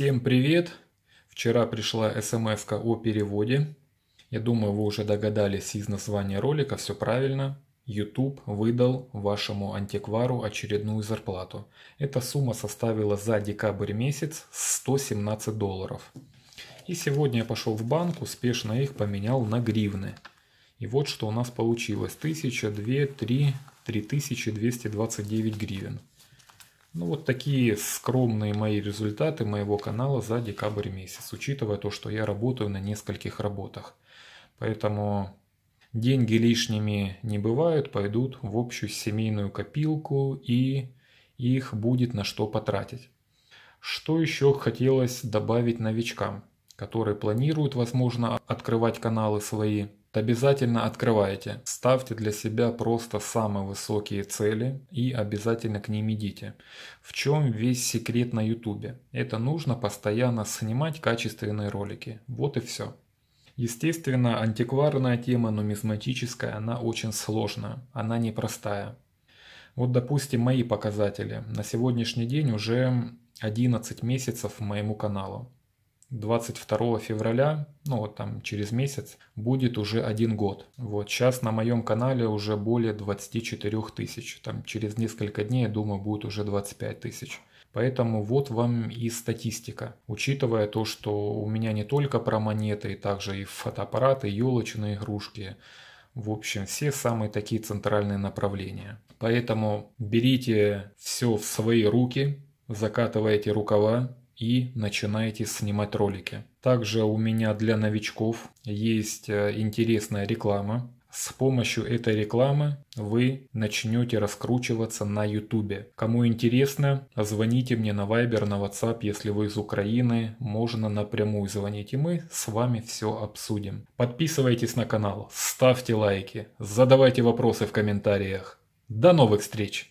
Всем привет! Вчера пришла смс о переводе. Я думаю, вы уже догадались из названия ролика, все правильно. YouTube выдал вашему антиквару очередную зарплату. Эта сумма составила за декабрь месяц 117 долларов. И сегодня я пошел в банк, успешно их поменял на гривны. И вот что у нас получилось. 1000, 2, 3, 3229 гривен. Ну вот такие скромные мои результаты моего канала за декабрь месяц, учитывая то, что я работаю на нескольких работах. Поэтому деньги лишними не бывают, пойдут в общую семейную копилку и их будет на что потратить. Что еще хотелось добавить новичкам? которые планируют, возможно, открывать каналы свои, то обязательно открывайте. Ставьте для себя просто самые высокие цели и обязательно к ним идите. В чем весь секрет на YouTube? Это нужно постоянно снимать качественные ролики. Вот и все. Естественно, антикварная тема нумизматическая, она очень сложная, она непростая. Вот, допустим, мои показатели. На сегодняшний день уже 11 месяцев моему каналу. 22 февраля, ну вот там через месяц, будет уже один год. Вот сейчас на моем канале уже более 24 тысяч. Там через несколько дней, я думаю, будет уже 25 тысяч. Поэтому вот вам и статистика. Учитывая то, что у меня не только про монеты, и также и фотоаппараты, и елочные игрушки, в общем, все самые такие центральные направления. Поэтому берите все в свои руки, закатывайте рукава, и начинаете снимать ролики. Также у меня для новичков есть э, интересная реклама. С помощью этой рекламы вы начнете раскручиваться на Ютубе. Кому интересно, звоните мне на Вайбер, на Ватсап, если вы из Украины, можно напрямую звонить, и мы с вами все обсудим. Подписывайтесь на канал, ставьте лайки, задавайте вопросы в комментариях. До новых встреч!